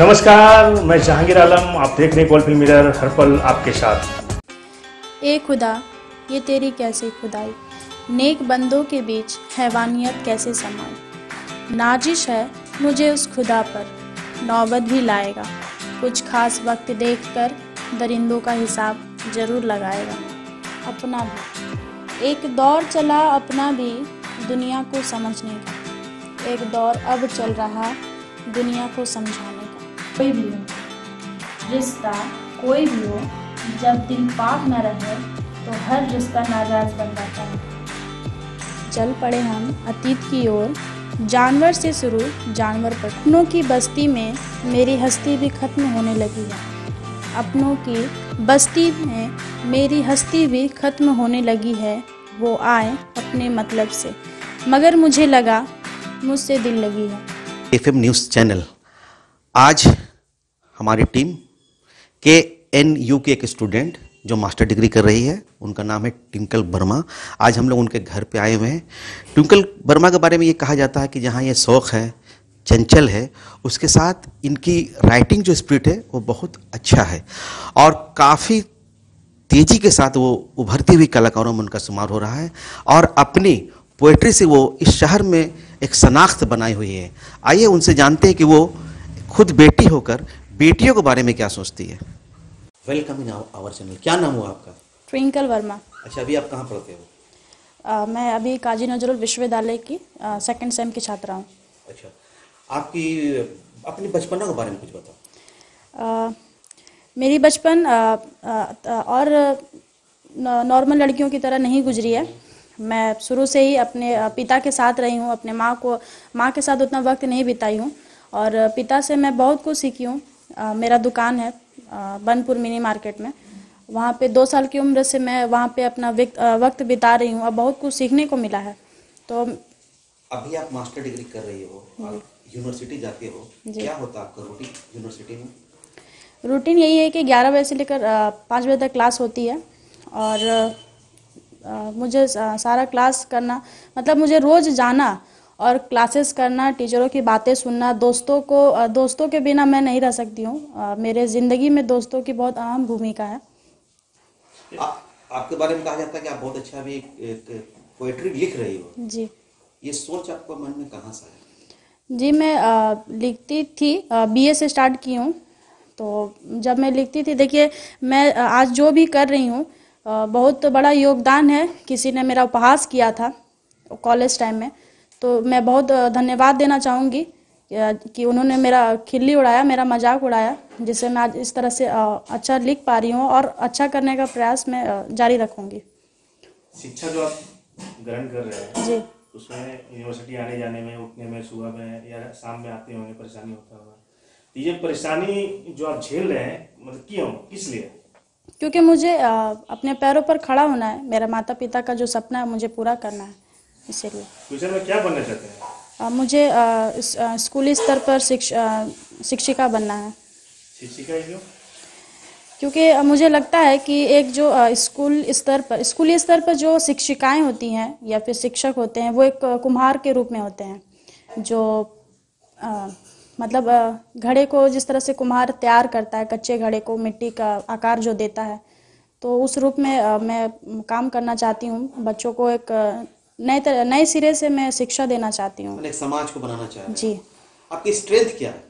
नमस्कार मैं जहांगीर आलम आप देख रहे हैं फिल्म मिरर हर पल आपके साथ ए खुदा ये तेरी कैसे खुदाई नेक बंदों के बीच हैवानियत कैसे समाई नाजिश है मुझे उस खुदा पर नौबत भी लाएगा कुछ खास वक्त देखकर दरिंदों का हिसाब जरूर लगाएगा अपना भी एक दौर चला अपना भी दुनिया को समझने का एक दौर अब चल रहा दुनिया को समझा कोई भी हो रिश्ता कोई भी हो जब दिल पाक न रहे तो हर रिश्ता नाजायज बन जाता है चल पड़े हम अतीत की ओर जानवर से शुरू जानवर पर अपनों की बस्ती में मेरी हस्ती भी खत्म होने लगी है अपनों की बस्ती में मेरी हस्ती भी खत्म होने लगी है वो आए अपने मतलब से मगर मुझे लगा मुझसे दिल लगी है एफ न्यूज़ चैनल आज हमारी टीम के एन यू के एक स्टूडेंट जो मास्टर डिग्री कर रही है उनका नाम है ट्विंकल वर्मा आज हम लोग उनके घर पे आए हुए हैं ट्विंकल वर्मा के बारे में ये कहा जाता है कि जहाँ ये शौक़ है चंचल है उसके साथ इनकी राइटिंग जो स्प्रिट है वो बहुत अच्छा है और काफ़ी तेज़ी के साथ वो उभरती हुई कलाकारों में उनका शुमार हो रहा है और अपनी पोइट्री से वो इस शहर में एक शनाख्त बनाई हुई है आइए उनसे जानते हैं कि वो खुद बेटी होकर बेटियों के बारे में क्या सोचती है वेलकम इन आवर चैनल क्या नाम हुआ आपका ट्विंकल वर्मा अच्छा अभी आप कहाँ पढ़ते हो आ, मैं अभी काजी नजरुल विश्वविद्यालय की सेकंड सेम की छात्रा हूँ अच्छा आपकी अपने बचपन के बारे में कुछ बताओ मेरी बचपन और नॉर्मल लड़कियों की तरह नहीं गुजरी है मैं शुरू से ही अपने पिता के साथ रही हूँ अपने माँ को माँ के साथ उतना वक्त नहीं बिताई हूँ और पिता से मैं बहुत कुछ सीखी हूँ मेरा दुकान है बनपुर मिनी मार्केट में वहाँ पे दो साल की उम्र से मैं वहाँ पे अपना वक्त बिता रही हूँ और बहुत कुछ सीखने को मिला है तो अभी आप मास्टर डिग्री कर रही हो यूनिवर्सिटी जाते हो क्या होता आपका रूटीन यूनिवर्सिटी में रूटीन यही है कि ग्यारह बजे से लेकर पाँच बजे तक क्लास होती है और मुझे सारा क्लास करना मतलब मुझे रोज़ जाना और क्लासेस करना टीचरों की बातें सुनना दोस्तों को दोस्तों के बिना मैं नहीं रह सकती हूँ मेरे ज़िंदगी में दोस्तों की बहुत अहम भूमिका है आ, आपके बारे में कहा जाता है कि आप बहुत अच्छा भी पोइट्री लिख रही हो जी ये सोच आपको मन में कहाँ से आया जी मैं आ, लिखती थी बी से स्टार्ट की हूँ तो जब मैं लिखती थी देखिए मैं आज जो भी कर रही हूँ बहुत बड़ा योगदान है किसी ने मेरा उपहास किया था कॉलेज टाइम में तो मैं बहुत धन्यवाद देना चाहूँगी कि उन्होंने मेरा खिल्ली उड़ाया मेरा मजाक उड़ाया जिससे मैं आज इस तरह से अच्छा लिख पा रही हूँ और अच्छा करने का प्रयास मैं जारी रखूँगी शिक्षा जो आप ग्रहण कर रहे हैं जी उसमें यूनिवर्सिटी आने जाने में उठने में सुबह में या शाम में आते होंगे परेशानी होता होगा तो ये परेशानी जो आप झेल रहे हैं मतलब क्यों किस लिए क्योंकि मुझे अपने पैरों पर खड़ा होना है मेरा माता पिता का जो सपना है मुझे पूरा करना है इसीलिए फ्यूचर तो में क्या बनना चाहते हैं मुझे स्कूली स्तर पर शिक्षिका बनना है शिक्षिका क्यों क्योंकि मुझे लगता है कि एक जो स्कूल स्तर पर स्कूली स्तर पर जो शिक्षिकाएं होती हैं या फिर शिक्षक होते हैं वो एक कुम्हार के रूप में होते हैं जो आ, मतलब घड़े को जिस तरह से कुम्हार तैयार करता है कच्चे घड़े को मिट्टी का आकार जो देता है तो उस रूप में मैं काम करना चाहती हूँ बच्चों को एक नए तर, नए सिरे से मैं शिक्षा देना चाहती हूँ मतलब समाज को बनाना चाहती जी आपकी स्ट्रेंथ क्या है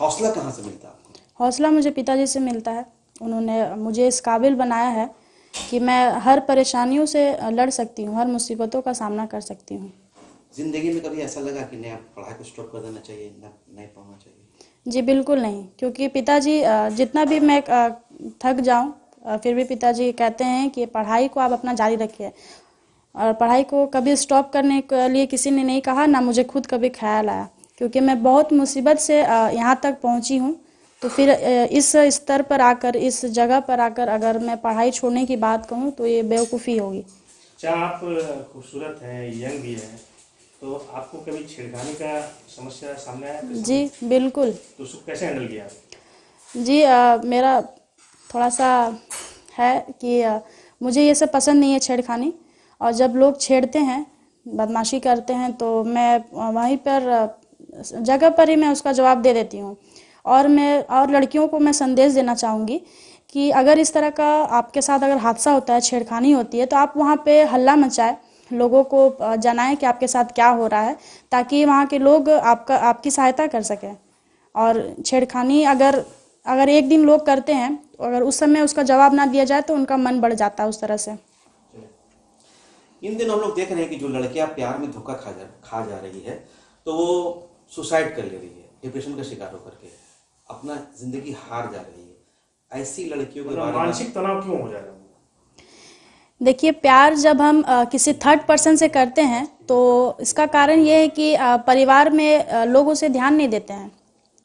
हौसला कहाँ से मिलता है हौसला मुझे पिताजी से मिलता है उन्होंने मुझे इस काबिल बनाया है कि मैं हर परेशानियों से लड़ सकती हूँ हर मुसीबतों का सामना कर सकती हूँ जिंदगी में कभी ऐसा लगा कि नया पढ़ाई को स्टॉप कर देना चाहिए नहीं पढ़ना चाहिए जी बिल्कुल नहीं क्योंकि पिताजी जितना भी मैं थक जाऊँ फिर भी पिताजी कहते हैं कि पढ़ाई को आप अपना जारी रखिए और पढ़ाई को कभी स्टॉप करने के लिए किसी ने नहीं कहा ना मुझे खुद कभी ख्याल आया क्योंकि मैं बहुत मुसीबत से यहाँ तक पहुँची हूँ तो फिर इस स्तर पर आकर इस जगह पर आकर अगर मैं पढ़ाई छोड़ने की बात कहूँ तो ये बेवकूफ़ी होगी क्या अच्छा, आप खूबसूरत हैं यंग भी हैं तो आपको कभी छेड़खानी का समस्या सामने आया जी बिल्कुल तो उसको कैसे हैंडल किया जी आ, मेरा थोड़ा सा है कि आ, मुझे ये सब पसंद नहीं है छेड़खानी और जब लोग छेड़ते हैं बदमाशी करते हैं तो मैं वहीं पर जगह पर ही मैं उसका जवाब दे देती हूँ और मैं और लड़कियों को मैं संदेश देना चाहूँगी कि अगर इस तरह का आपके साथ अगर हादसा होता है छेड़खानी होती है तो आप वहाँ पे हल्ला मचाएं लोगों को जनाएं कि आपके साथ क्या हो रहा है ताकि वहाँ के लोग आपका आपकी सहायता कर सकें और छेड़खानी अगर अगर एक दिन लोग करते हैं तो अगर उस समय उसका जवाब ना दिया जाए तो उनका मन बढ़ जाता है उस तरह से इन दिन हम लोग देख रहे हैं कि जो लड़कियां प्यार में धोखा खा जा खा जा रही है तो वो सुसाइड कर ले रही है डिप्रेशन का शिकार होकर के अपना जिंदगी हार जा रही है ऐसी लड़कियों का मतलब मानसिक तनाव क्यों हो जाएगा देखिए प्यार जब हम आ, किसी थर्ड पर्सन से करते हैं तो इसका कारण ये है कि आ, परिवार में आ, लोग उसे ध्यान नहीं देते हैं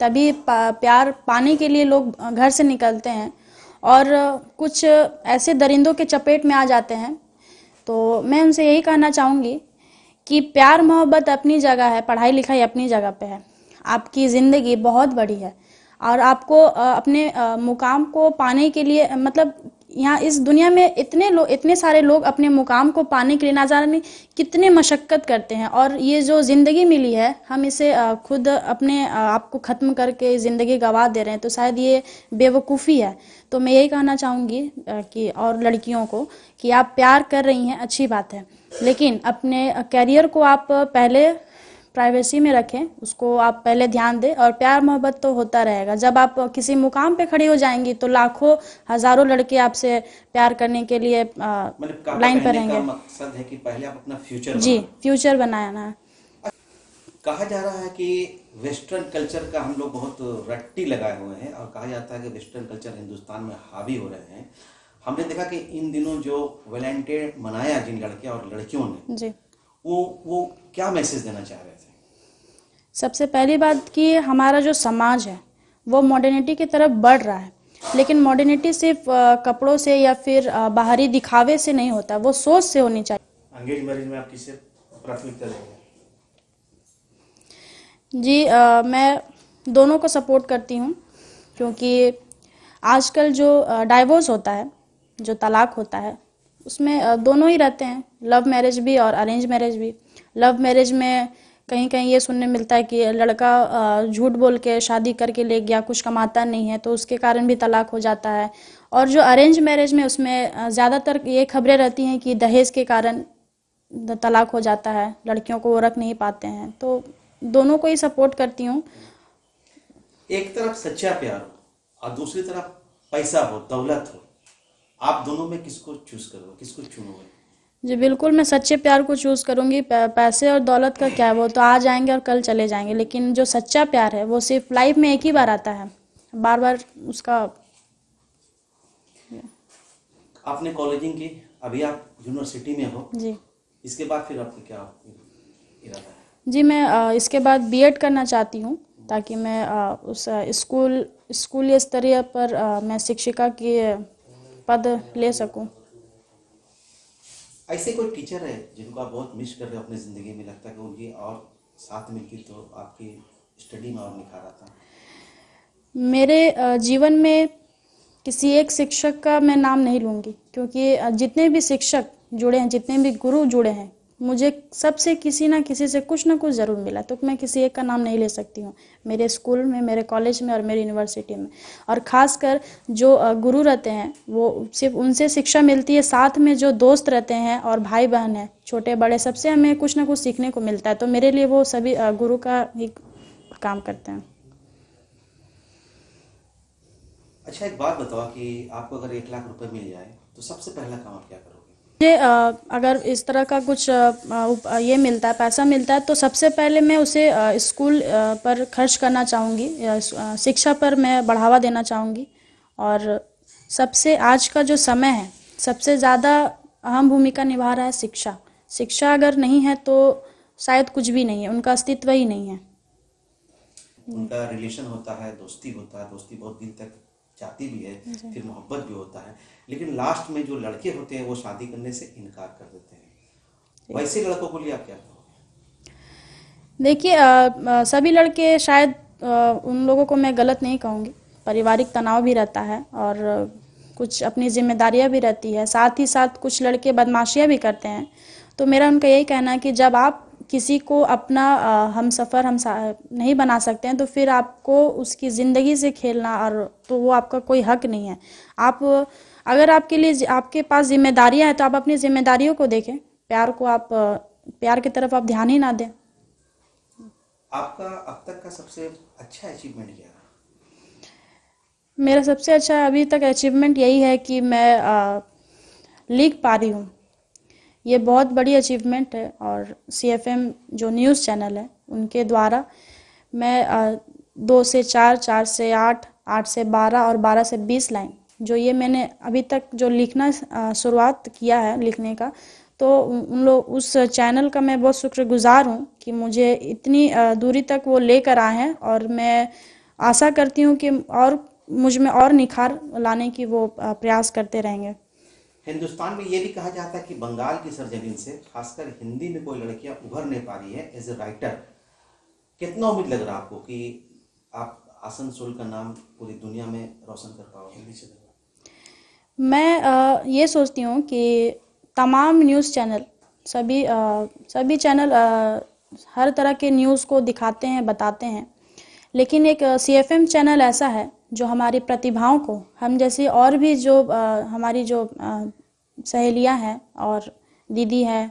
तभी पा, प्यार पाने के लिए लोग घर से निकलते हैं और कुछ ऐसे दरिंदों के चपेट में आ जाते हैं तो मैं उनसे यही कहना चाहूँगी कि प्यार मोहब्बत अपनी जगह है पढ़ाई लिखाई अपनी जगह पे है आपकी ज़िंदगी बहुत बड़ी है और आपको अपने मुकाम को पाने के लिए मतलब यहाँ इस दुनिया में इतने लोग इतने सारे लोग अपने मुकाम को पाने के लिए ना जाने कितने मशक्क़त करते हैं और ये जो ज़िंदगी मिली है हम इसे खुद अपने आप को ख़त्म करके ज़िंदगी गंवा दे रहे हैं तो शायद ये बेवकूफ़ी है तो मैं यही कहना चाहूँगी कि और लड़कियों को कि आप प्यार कर रही हैं अच्छी बात है लेकिन अपने करियर को आप पहले प्राइवेसी में रखें उसको आप पहले ध्यान दें और प्यार मोहब्बत तो होता रहेगा जब आप किसी मुकाम पे खड़ी हो जाएंगी तो लाखों हजारों लड़के आपसे प्यार करने के लिए लाइन मतलब पर रहेंगे मकसद है कि पहले आप अपना फ्यूचर जी फ्यूचर बनाना है कहा जा रहा है कि वेस्टर्न कल्चर का हम लोग बहुत रट्टी लगाए हुए हैं और कहा जाता है कि वेस्टर्न कल्चर हिंदुस्तान में हावी हो रहे हैं हमने देखा कि इन दिनों जो वैलेंटाइन मनाया जिन लड़के और लड़कियों ने जी वो वो क्या मैसेज देना चाह रहे हैं सबसे पहली बात कि हमारा जो समाज है वो मॉडर्निटी की तरफ बढ़ रहा है लेकिन मॉडर्निटी सिर्फ कपड़ों से या फिर बाहरी दिखावे से नहीं होता वो सोच से होनी चाहिए एंगेज मैरिज में आप किसे प्राथमिकता देंगे जी आ, मैं दोनों को सपोर्ट करती हूँ क्योंकि आजकल जो डाइवोर्स होता है जो तलाक होता है उसमें दोनों ही रहते हैं लव मैरिज भी और अरेंज मैरिज भी लव मैरिज में कहीं कहीं ये सुनने मिलता है कि लड़का झूठ बोल के शादी करके ले गया कुछ कमाता नहीं है तो उसके कारण भी तलाक हो जाता है और जो अरेंज मैरिज में उसमें ज़्यादातर ये खबरें रहती हैं कि दहेज के कारण तलाक हो जाता है लड़कियों को वो रख नहीं पाते हैं तो दोनों को ही सपोर्ट करती हूँ एक तरफ सच्चा प्यार हो और दूसरी तरफ पैसा हो दौलत हो आप दोनों में किसको चूज करोगे किसको चुनोगे जी बिल्कुल मैं सच्चे प्यार को चूज करूंगी पैसे और दौलत का क्या वो तो आज आएंगे और कल चले जाएंगे लेकिन जो सच्चा प्यार है वो सिर्फ लाइफ में एक ही बार आता है बार बार उसका आपने कॉलेजिंग की अभी आप यूनिवर्सिटी में हो जी इसके बाद फिर आपको क्या इरादा है जी मैं इसके बाद बी करना चाहती हूँ ताकि मैं उस स्कूल स्कूल स्तरीय पर मैं शिक्षिका के पद ले सकूँ ऐसे कोई टीचर है जिनको आप बहुत मिस कर रहे हो अपनी ज़िंदगी में लगता है कि उनकी और साथ मिलकर तो आपकी स्टडी में और निखार आता मेरे जीवन में किसी एक शिक्षक का मैं नाम नहीं लूँगी क्योंकि जितने भी शिक्षक जुड़े हैं जितने भी गुरु जुड़े हैं मुझे सबसे किसी ना किसी से कुछ ना कुछ ज़रूर मिला तो मैं किसी एक का नाम नहीं ले सकती हूँ मेरे स्कूल में मेरे कॉलेज में और मेरी यूनिवर्सिटी में और ख़ासकर जो गुरु रहते हैं वो सिर्फ उनसे शिक्षा मिलती है साथ में जो दोस्त रहते हैं और भाई बहन हैं छोटे बड़े सबसे हमें कुछ ना कुछ सीखने को मिलता है तो मेरे लिए वो सभी गुरु का ही काम करते हैं अच्छा एक बात बताओ कि आपको अगर एक लाख रुपए मिल जाए तो सबसे पहला काम आप क्या मुझे अगर इस तरह का कुछ ये मिलता है पैसा मिलता है तो सबसे पहले मैं उसे स्कूल पर खर्च करना चाहूँगी शिक्षा पर मैं बढ़ावा देना चाहूँगी और सबसे आज का जो समय है सबसे ज़्यादा अहम भूमिका निभा रहा है शिक्षा शिक्षा अगर नहीं है तो शायद कुछ भी नहीं है उनका अस्तित्व ही नहीं है उनका रिलेशन होता है दोस्ती होता है दोस्ती बहुत दिन तक जाती भी है फिर मोहब्बत भी होता है लेकिन लास्ट में जो लड़के होते हैं वो शादी करने से इनकार कर देते हैं वैसे लड़कों को लिए आप क्या कहोगे देखिए सभी लड़के शायद आ, उन लोगों को मैं गलत नहीं कहूँगी पारिवारिक तनाव भी रहता है और कुछ अपनी जिम्मेदारियाँ भी रहती है साथ ही साथ कुछ लड़के बदमाशियाँ भी करते हैं तो मेरा उनका यही कहना है कि जब आप किसी को अपना हम सफ़र हम नहीं बना सकते हैं तो फिर आपको उसकी ज़िंदगी से खेलना और तो वो आपका कोई हक नहीं है आप अगर आपके लिए आपके पास जिम्मेदारियां हैं तो आप अपनी जिम्मेदारियों को देखें प्यार को आप प्यार की तरफ आप ध्यान ही ना दें आपका अब तक का सबसे अच्छा अचीवमेंट क्या मेरा सबसे अच्छा अभी तक अचीवमेंट यही है कि मैं लिख पा रही हूँ ये बहुत बड़ी अचीवमेंट है और सी जो न्यूज़ चैनल है उनके द्वारा मैं दो से चार चार से आठ आठ से बारह और बारह से बीस लाइन जो ये मैंने अभी तक जो लिखना शुरुआत किया है लिखने का तो उन लोग उस चैनल का मैं बहुत शुक्रगुजार हूँ कि मुझे इतनी दूरी तक वो लेकर आए हैं और मैं आशा करती हूँ कि और मुझ में और निखार लाने की वो प्रयास करते रहेंगे हिंदुस्तान में ये भी कहा जाता है कि बंगाल की सरजमीन से खासकर हिंदी में कोई लड़कियां उभर नहीं पा रही है एज ए राइटर कितना उम्मीद लग रहा आपको कि आप आसनसोल का नाम पूरी दुनिया में रोशन कर से मैं ये सोचती हूँ कि तमाम न्यूज़ चैनल सभी सभी चैनल हर तरह के न्यूज़ को दिखाते हैं बताते हैं लेकिन एक सी एफ एम चैनल ऐसा है जो हमारी प्रतिभाओं को हम जैसे और भी जो आ, हमारी जो सहेलियां हैं और दीदी हैं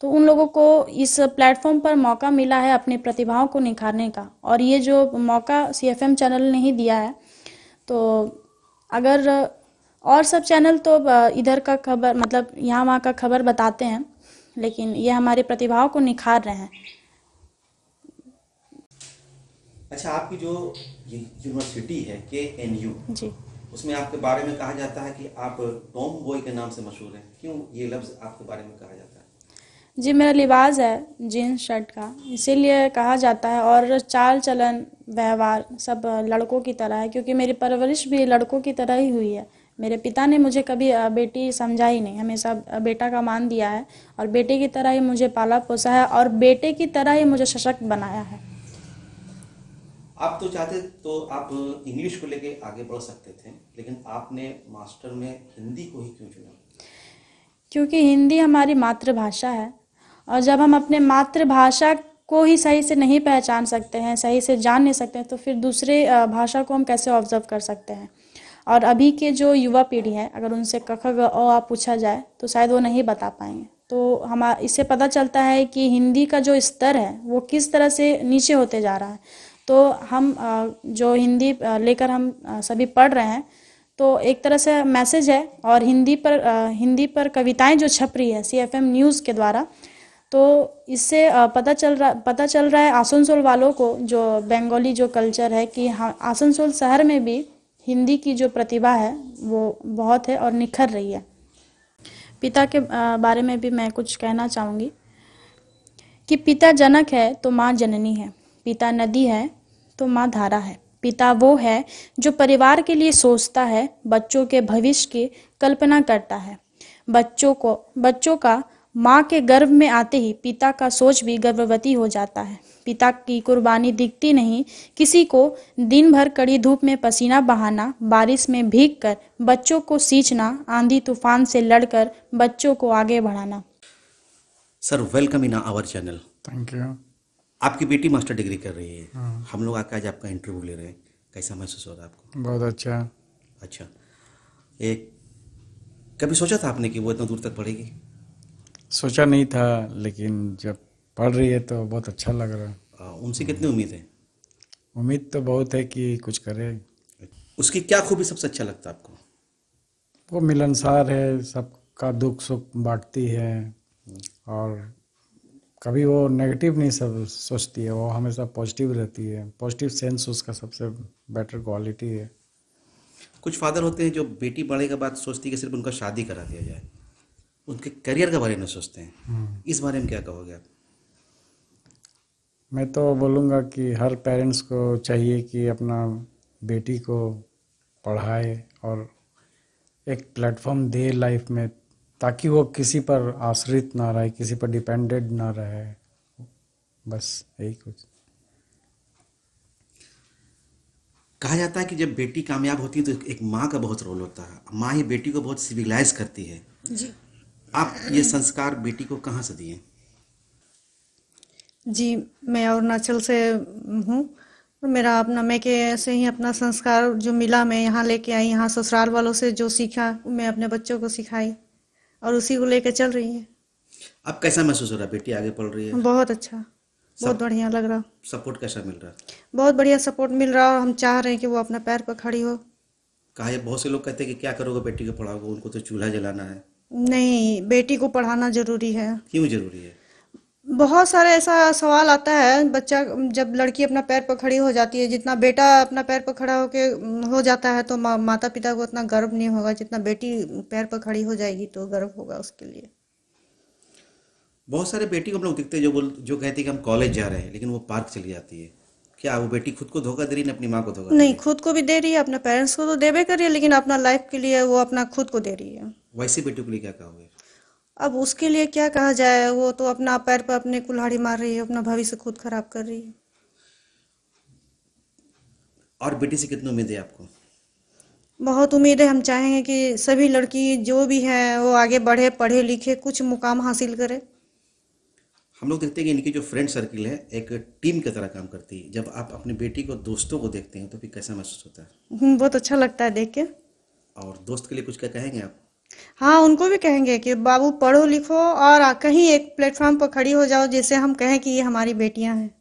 तो उन लोगों को इस प्लेटफॉर्म पर मौका मिला है अपनी प्रतिभाओं को निखारने का और ये जो मौका सी एफ एम चैनल ने ही दिया है तो अगर और सब चैनल तो इधर का खबर मतलब यहाँ वहाँ का खबर बताते हैं लेकिन ये हमारी प्रतिभाओं को निखार रहे हैं अच्छा आपकी जो यूनिवर्सिटी है के एन यू जी उसमें आपके बारे में कहा जाता है कि आप टॉम बॉय के नाम से मशहूर हैं क्यों ये लफ्ज़ आपके बारे में कहा जाता है जी मेरा लिबास है जीन्स शर्ट का इसीलिए कहा जाता है और चाल चलन व्यवहार सब लड़कों की तरह है क्योंकि मेरी परवरिश भी लड़कों की तरह ही हुई है मेरे पिता ने मुझे कभी बेटी समझा ही नहीं हमेशा बेटा का मान दिया है और बेटे की तरह ही मुझे पाला पोसा है और बेटे की तरह ही मुझे सशक्त बनाया है आप तो चाहते तो आप इंग्लिश को लेके आगे बढ़ सकते थे लेकिन आपने मास्टर में हिंदी को ही क्यों चुना क्योंकि हिंदी हमारी मातृभाषा है और जब हम अपने मातृभाषा को ही सही से नहीं पहचान सकते हैं सही से जान नहीं सकते हैं तो फिर दूसरे भाषा को हम कैसे ऑब्जर्व कर सकते हैं और अभी के जो युवा पीढ़ी है अगर उनसे कख अ आ पूछा जाए तो शायद वो नहीं बता पाएंगे तो हम इससे पता चलता है कि हिंदी का जो स्तर है वो किस तरह से नीचे होते जा रहा है तो हम जो हिंदी लेकर हम सभी पढ़ रहे हैं तो एक तरह से मैसेज है और हिंदी पर हिंदी पर कविताएं जो छप रही है सी एफ एम न्यूज़ के द्वारा तो इससे पता चल रहा पता चल रहा है आसनसोल वालों को जो बंगाली जो कल्चर है कि हाँ आसनसोल शहर में भी हिंदी की जो प्रतिभा है वो बहुत है और निखर रही है पिता के बारे में भी मैं कुछ कहना चाहूँगी कि पिता जनक है तो माँ जननी है पिता नदी है तो माँ धारा है पिता वो है जो परिवार के लिए सोचता है बच्चों के भविष्य की कल्पना करता है बच्चों को बच्चों का माँ के गर्भ में आते ही पिता का सोच भी गर्भवती हो जाता है पिता की कुर्बानी दिखती नहीं किसी को दिन भर कड़ी धूप में पसीना बहाना बारिश में भीग कर बच्चों को सींचना आंधी तूफान से लड़कर बच्चों को आगे बढ़ाना sir welcome in our channel thank you आपकी बेटी मास्टर डिग्री कर रही है हाँ। हम लोग आकर आज आपका इंटरव्यू ले रहे हैं कैसा महसूस हो रहा है आपको बहुत अच्छा अच्छा एक कभी सोचा था आपने कि वो इतना दूर तक पढ़ेगी सोचा नहीं था लेकिन जब पढ़ रही है तो बहुत अच्छा लग रहा है उनसे कितनी उम्मीद है उम्मीद तो बहुत है कि कुछ करे उसकी क्या खूबी सबसे अच्छा लगता है आपको वो मिलनसार है सबका दुख सुख बांटती है और कभी वो नेगेटिव नहीं सब सोचती है वो हमेशा पॉजिटिव रहती है पॉजिटिव सेंस उसका सबसे बेटर क्वालिटी है कुछ फादर होते हैं जो बेटी पढ़ने के बाद सोचती है कि सिर्फ उनका शादी करा दिया जाए उनके करियर के बारे में सोचते हैं हम्म। इस बारे में क्या कहोगे आप मैं तो बोलूँगा कि हर पेरेंट्स को चाहिए कि अपना बेटी को पढ़ाए और एक प्लेटफॉर्म दे लाइफ में ताकि वो किसी पर आश्रित ना रहे किसी पर डिपेंडेड ना रहे बस यही कुछ कहा जाता है कि जब बेटी कामयाब होती है तो एक माँ का बहुत रोल होता है माँ ही बेटी को बहुत सिविलाइज करती है जी आप ये संस्कार बेटी को कहाँ से दिए जी मैं अरुणाचल से हूँ मेरा अपना मैं के ऐसे ही अपना संस्कार जो मिला मैं यहाँ लेके आई यहाँ ससुराल वालों से जो सीखा मैं अपने बच्चों को सिखाई और उसी को लेकर चल रही है अब कैसा महसूस हो रहा है बेटी आगे पढ़ रही है बहुत अच्छा बहुत बढ़िया लग रहा सपोर्ट कैसा मिल रहा बहुत बढ़िया सपोर्ट मिल रहा और हम चाह रहे हैं कि वो अपना पैर पर खड़ी हो कहा बहुत से लोग कहते हैं कि क्या करोगे बेटी को पढ़ाओगे उनको तो चूल्हा जलाना है नहीं बेटी को पढ़ाना जरूरी है क्यों जरूरी है बहुत सारे ऐसा सवाल आता है बच्चा जब लड़की अपना पैर पर खड़ी हो जाती है जितना बेटा अपना पैर पर खड़ा होके हो जाता है तो मा, माता पिता को उतना गर्व नहीं होगा जितना बेटी पैर पर खड़ी हो जाएगी तो गर्व होगा उसके लिए बहुत सारे बेटी को हम लोग दिखते हैं जो बोल जो कहती है कि हम कॉलेज जा रहे हैं लेकिन वो पार्क चली जाती है क्या वो बेटी खुद को धोखा दे रही है अपनी माँ को धोखा नहीं खुद को भी दे रही है अपने पेरेंट्स को तो देवे कर रही है लेकिन अपना लाइफ के लिए वो अपना खुद को दे रही है वैसी बेटी के लिए क्या कहोगे अब उसके लिए क्या कहा जाए वो तो अपना पैर पर अपने कुल्हाड़ी मार रही है अपना भविष्य खुद खराब कर रही है और बेटी से कितनी उम्मीद है आपको बहुत उम्मीद है हम चाहेंगे कि सभी लड़की जो भी है वो आगे बढ़े पढ़े लिखे कुछ मुकाम हासिल करे हम लोग देखते हैं कि इनकी जो फ्रेंड सर्किल है एक टीम की तरह काम करती है जब आप अपनी बेटी को दोस्तों को देखते हैं तो फिर कैसा महसूस होता है हम्म, बहुत अच्छा लगता है देख के और दोस्त के लिए कुछ क्या कहेंगे आप हाँ उनको भी कहेंगे कि बाबू पढ़ो लिखो और कहीं एक प्लेटफॉर्म पर खड़ी हो जाओ जैसे हम कहें कि ये हमारी बेटियां हैं